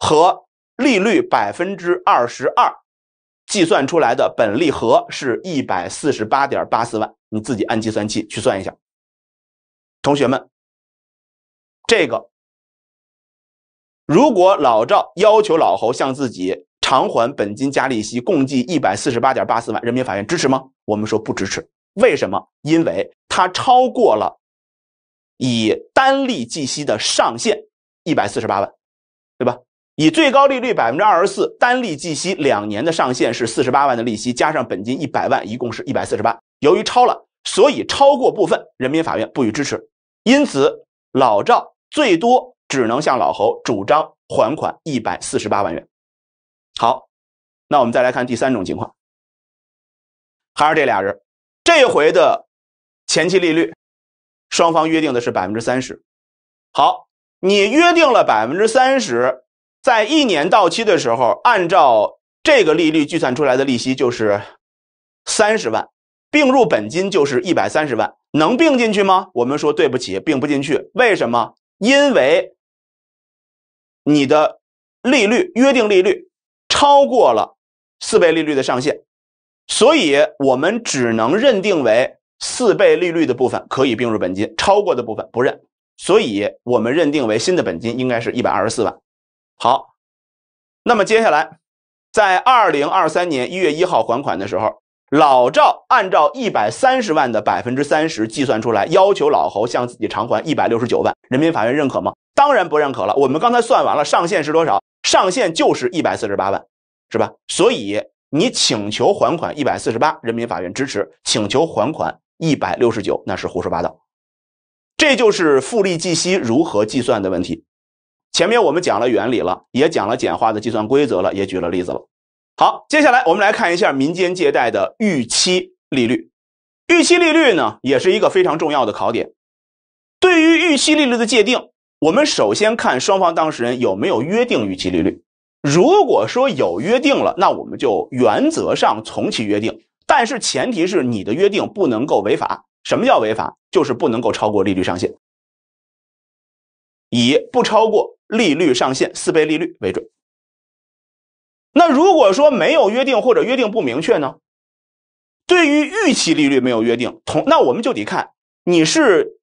和利率百分之二十二。计算出来的本利和是一百四十八点八四万，你自己按计算器去算一下。同学们，这个如果老赵要求老侯向自己偿还本金加利息共计一百四十八点八四万，人民法院支持吗？我们说不支持，为什么？因为他超过了以单利计息的上限一百四十八万，对吧？以最高利率百分之二十四单利计息两年的上限是四十八万的利息，加上本金一百万，一共是一百四十八。由于超了，所以超过部分人民法院不予支持。因此，老赵最多只能向老侯主张还款一百四十八万元。好，那我们再来看第三种情况，还是这俩人，这回的前期利率双方约定的是百分之三十。好，你约定了百分之三十。在一年到期的时候，按照这个利率计算出来的利息就是三十万，并入本金就是一百三十万，能并进去吗？我们说对不起，并不进去。为什么？因为你的利率约定利率超过了四倍利率的上限，所以我们只能认定为四倍利率的部分可以并入本金，超过的部分不认。所以我们认定为新的本金应该是一百二十四万。好，那么接下来，在二零二三年一月一号还款的时候，老赵按照一百三十万的百分之三十计算出来，要求老侯向自己偿还一百六十九万。人民法院认可吗？当然不认可了。我们刚才算完了，上限是多少？上限就是一百四十八万，是吧？所以你请求还款一百四十八，人民法院支持；请求还款一百六十九，那是胡说八道。这就是复利计息如何计算的问题。前面我们讲了原理了，也讲了简化的计算规则了，也举了例子了。好，接下来我们来看一下民间借贷的预期利率。预期利率呢，也是一个非常重要的考点。对于预期利率的界定，我们首先看双方当事人有没有约定预期利率。如果说有约定了，那我们就原则上从其约定，但是前提是你的约定不能够违法。什么叫违法？就是不能够超过利率上限，以不超过。利率上限四倍利率为准。那如果说没有约定或者约定不明确呢？对于预期利率没有约定，同那我们就得看你是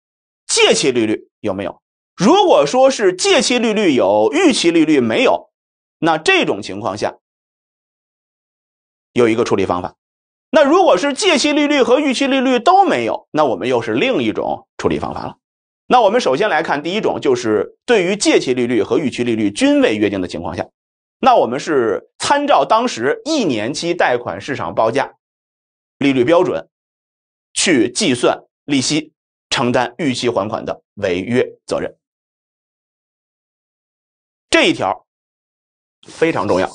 借期利率有没有。如果说是借期利率有，预期利率没有，那这种情况下有一个处理方法。那如果是借期利率和预期利率都没有，那我们又是另一种处理方法了。那我们首先来看第一种，就是对于借期利率和预期利率均未约定的情况下，那我们是参照当时一年期贷款市场报价利率标准去计算利息，承担逾期还款的违约责任。这一条非常重要。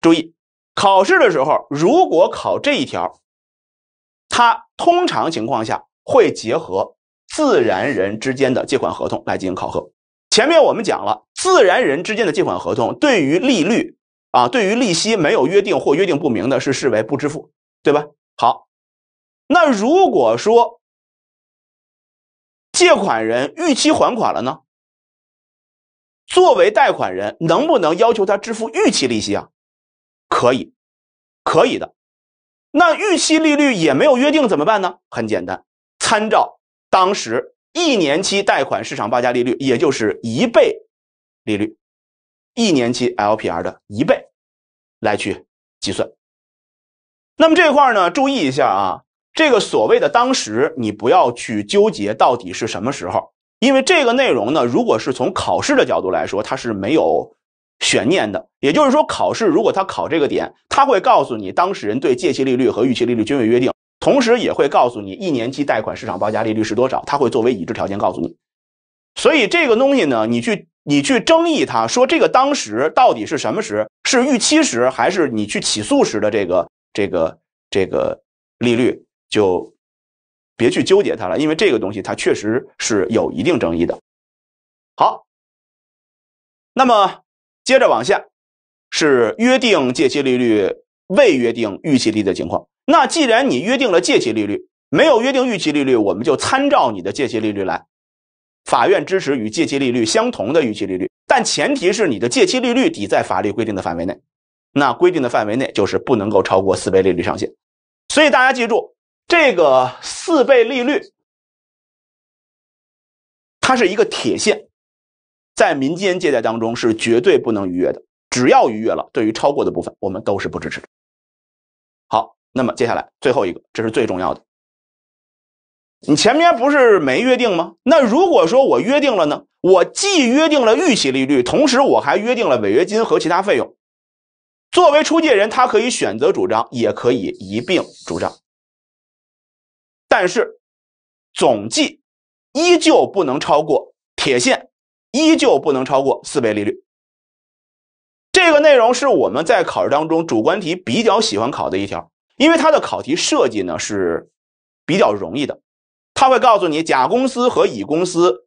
注意，考试的时候如果考这一条，它通常情况下。会结合自然人之间的借款合同来进行考核。前面我们讲了，自然人之间的借款合同对于利率啊，对于利息没有约定或约定不明的，是视为不支付，对吧？好，那如果说借款人逾期还款了呢？作为贷款人能不能要求他支付逾期利息啊？可以，可以的。那逾期利率也没有约定怎么办呢？很简单。参照当时一年期贷款市场报价利率，也就是一倍利率，一年期 LPR 的一倍来去计算。那么这块呢，注意一下啊，这个所谓的当时，你不要去纠结到底是什么时候，因为这个内容呢，如果是从考试的角度来说，它是没有悬念的。也就是说，考试如果他考这个点，他会告诉你当事人对借期利率和预期利率均未约定。同时也会告诉你一年期贷款市场报价利率是多少，它会作为已知条件告诉你。所以这个东西呢，你去你去争议它，说这个当时到底是什么时，是预期时还是你去起诉时的这个这个这个利率，就别去纠结它了，因为这个东西它确实是有一定争议的。好，那么接着往下是约定借息利率。未约定逾期利率的情况，那既然你约定了借期利率，没有约定逾期利率，我们就参照你的借期利率来，法院支持与借期利率相同的逾期利率，但前提是你的借期利率抵在法律规定的范围内。那规定的范围内就是不能够超过四倍利率上限，所以大家记住，这个四倍利率，它是一个铁线，在民间借贷当中是绝对不能逾越的，只要逾越了，对于超过的部分，我们都是不支持的。那么接下来最后一个，这是最重要的。你前面不是没约定吗？那如果说我约定了呢，我既约定了预期利率，同时我还约定了违约金和其他费用，作为出借人，他可以选择主张，也可以一并主张，但是总计依旧不能超过铁线，依旧不能超过四倍利率。这个内容是我们在考试当中主观题比较喜欢考的一条。因为它的考题设计呢是比较容易的，它会告诉你甲公司和乙公司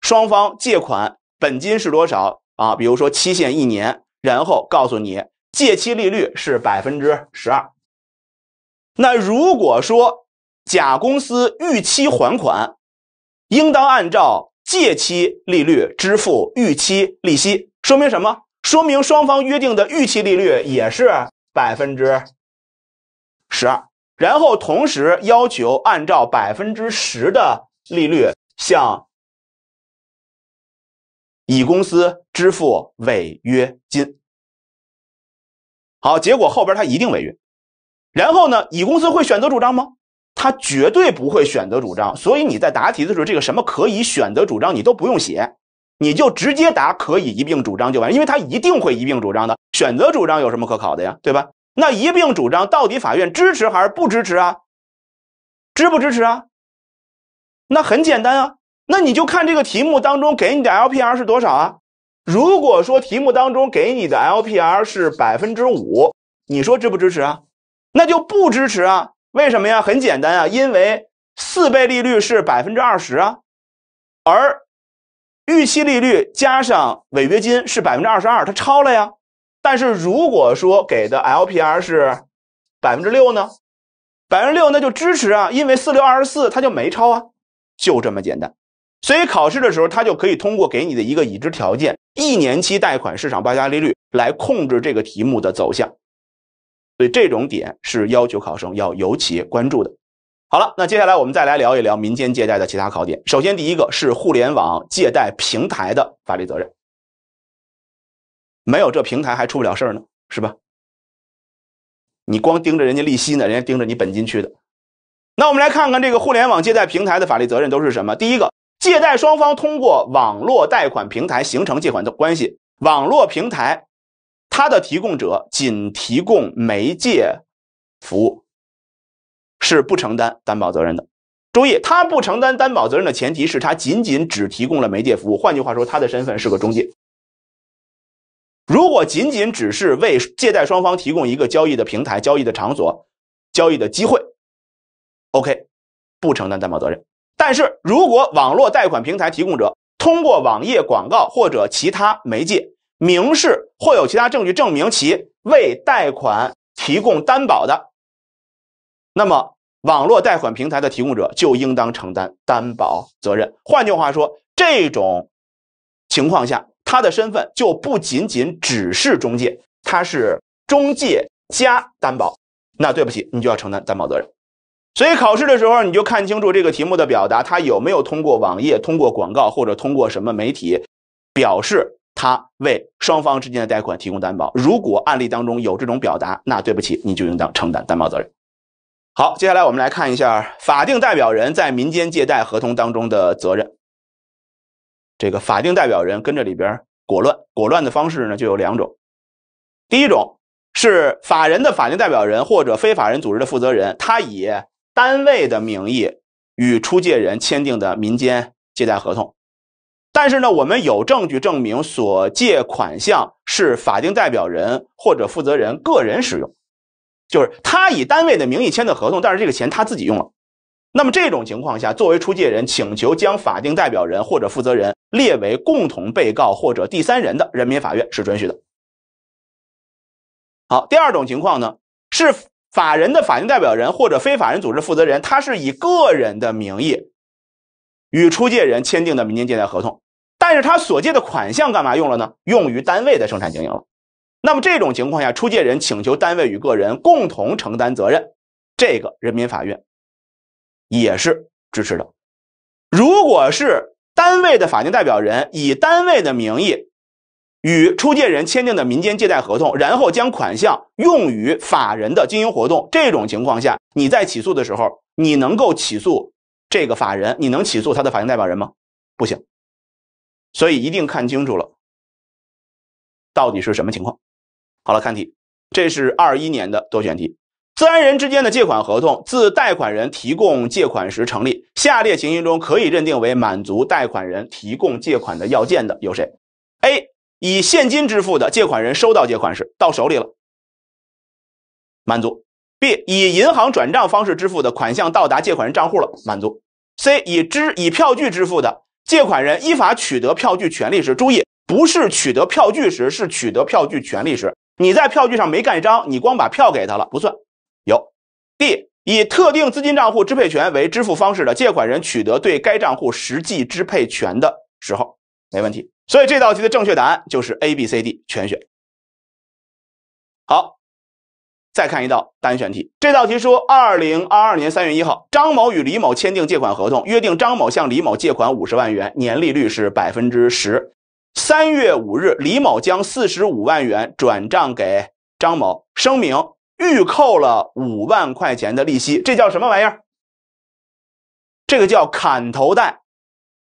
双方借款本金是多少啊？比如说期限一年，然后告诉你借期利率是百分之十二。那如果说甲公司逾期还款，应当按照借期利率支付逾期利息，说明什么？说明双方约定的逾期利率也是百分之。十二，然后同时要求按照百分之十的利率向乙公司支付违约金。好，结果后边他一定违约，然后呢，乙公司会选择主张吗？他绝对不会选择主张，所以你在答题的时候，这个什么可以选择主张，你都不用写，你就直接答可以一并主张就完，因为他一定会一并主张的，选择主张有什么可考的呀？对吧？那一并主张到底法院支持还是不支持啊？支不支持啊？那很简单啊，那你就看这个题目当中给你的 LPR 是多少啊？如果说题目当中给你的 LPR 是百分之五，你说支不支持啊？那就不支持啊？为什么呀？很简单啊，因为四倍利率是百分之二十啊，而预期利率加上违约金是百分之二十二，它超了呀。但是如果说给的 LPR 是百分之六呢，百分之六那就支持啊，因为四六二十四它就没超啊，就这么简单。所以考试的时候，它就可以通过给你的一个已知条件，一年期贷款市场报价利率来控制这个题目的走向。所以这种点是要求考生要尤其关注的。好了，那接下来我们再来聊一聊民间借贷的其他考点。首先，第一个是互联网借贷平台的法律责任。没有这平台还出不了事儿呢，是吧？你光盯着人家利息呢，人家盯着你本金去的。那我们来看看这个互联网借贷平台的法律责任都是什么？第一个，借贷双方通过网络贷款平台形成借款的关系，网络平台它的提供者仅提供媒介服务，是不承担担保责任的。注意，他不承担担保责任的前提是他仅仅只提供了媒介服务。换句话说，他的身份是个中介。如果仅仅只是为借贷双方提供一个交易的平台、交易的场所、交易的机会，OK，不承担担保责任。但是如果网络贷款平台提供者通过网页广告或者其他媒介明示或有其他证据证明其为贷款提供担保的，那么网络贷款平台的提供者就应当承担担保责任。换句话说，这种情况下。他的身份就不仅仅只是中介，他是中介加担保，那对不起，你就要承担担保责任。所以考试的时候，你就看清楚这个题目的表达，他有没有通过网页、通过广告或者通过什么媒体表示他为双方之间的贷款提供担保。如果案例当中有这种表达，那对不起，你就应当承担担保责任。好，接下来我们来看一下法定代表人在民间借贷合同当中的责任。这个法定代表人跟这里边裹乱裹乱的方式呢，就有两种。第一种是法人的法定代表人或者非法人组织的负责人，他以单位的名义与出借人签订的民间借贷合同，但是呢，我们有证据证明所借款项是法定代表人或者负责人个人使用，就是他以单位的名义签的合同，但是这个钱他自己用了。那么这种情况下，作为出借人请求将法定代表人或者负责人列为共同被告或者第三人的，人民法院是准许的。好，第二种情况呢，是法人的法定代表人或者非法人组织负责人，他是以个人的名义与出借人签订的民间借贷合同，但是他所借的款项干嘛用了呢？用于单位的生产经营了。那么这种情况下，出借人请求单位与个人共同承担责任，这个人民法院。也是支持的。如果是单位的法定代表人以单位的名义与出借人签订的民间借贷合同，然后将款项用于法人的经营活动，这种情况下，你在起诉的时候，你能够起诉这个法人？你能起诉他的法定代表人吗？不行。所以一定看清楚了，到底是什么情况。好了，看题，这是二一年的多选题。自然人之间的借款合同自贷款人提供借款时成立。下列情形中可以认定为满足贷款人提供借款的要件的有谁？A. 以现金支付的，借款人收到借款时到手里了，满足。B. 以银行转账方式支付的款项到达借款人账户了，满足。C. 以支以票据支付的，借款人依法取得票据权利时，注意不是取得票据时，是取得票据权利时，你在票据上没盖章，你光把票给他了不算。D 以特定资金账户支配权为支付方式的借款人取得对该账户实际支配权的时候，没问题。所以这道题的正确答案就是 A、B、C、D 全选。好，再看一道单选题。这道题说，二零二二年三月一号，张某与李某签订借款合同，约定张某向李某借款五十万元，年利率是百分之十。三月五日，李某将四十五万元转账给张某，声明。预扣了五万块钱的利息，这叫什么玩意儿？这个叫砍头贷，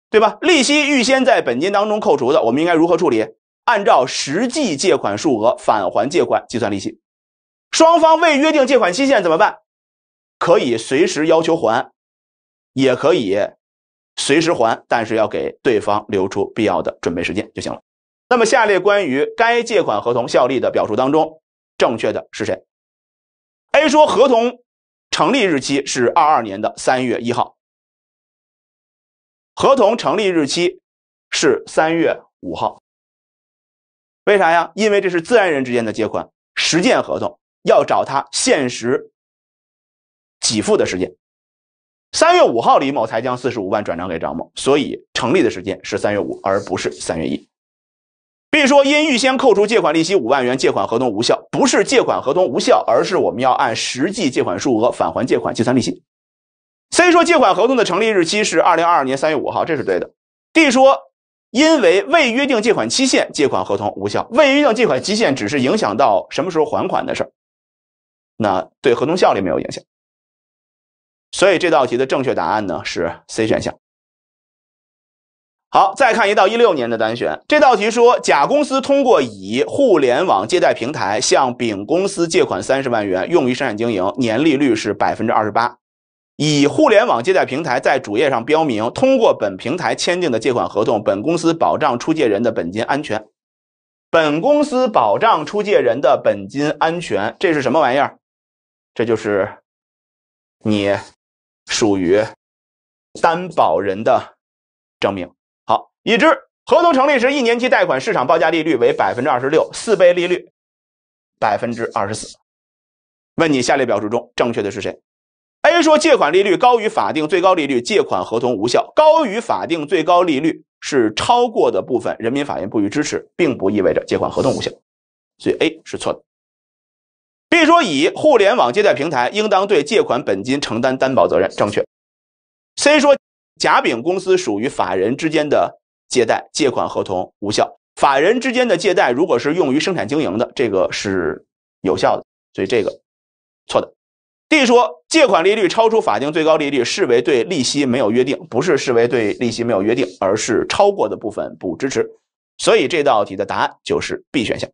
对吧？利息预先在本金当中扣除的，我们应该如何处理？按照实际借款数额返还借款，计算利息。双方未约定借款期限怎么办？可以随时要求还，也可以随时还，但是要给对方留出必要的准备时间就行了。那么，下列关于该借款合同效力的表述当中，正确的是谁？A 说合同成立日期是二二年的三月一号，合同成立日期是三月五号。为啥呀？因为这是自然人之间的借款，实践合同要找他现实给付的时间。三月五号李某才将四十五万转账给张某，所以成立的时间是三月五，而不是三月一。B 说，因预先扣除借款利息五万元，借款合同无效。不是借款合同无效，而是我们要按实际借款数额返还借款，计算利息。C 说，借款合同的成立日期是二零二二年三月五号，这是对的。D 说，因为未约定借款期限，借款合同无效。未约定借款期限，只是影响到什么时候还款的事儿，那对合同效力没有影响。所以这道题的正确答案呢是 C 选项。好，再看一道一六年的单选。这道题说，甲公司通过乙互联网借贷平台向丙公司借款三十万元，用于生产经营，年利率是百分之二十八。乙互联网借贷平台在主页上标明，通过本平台签订的借款合同，本公司保障出借人的本金安全。本公司保障出借人的本金安全，这是什么玩意儿？这就是你属于担保人的证明。已知合同成立时，一年期贷款市场报价利率为百分之二十六，四倍利率百分之二十四。问你下列表述中正确的是谁？A 说借款利率高于法定最高利率，借款合同无效。高于法定最高利率是超过的部分，人民法院不予支持，并不意味着借款合同无效，所以 A 是错的。B 说乙互联网借贷平台应当对借款本金承担担保责任，正确。C 说甲丙公司属于法人之间的。借贷借款合同无效，法人之间的借贷如果是用于生产经营的，这个是有效的，所以这个错的。D 说，借款利率超出法定最高利率，视为对利息没有约定，不是视为对利息没有约定，而是超过的部分不支持。所以这道题的答案就是 B 选项。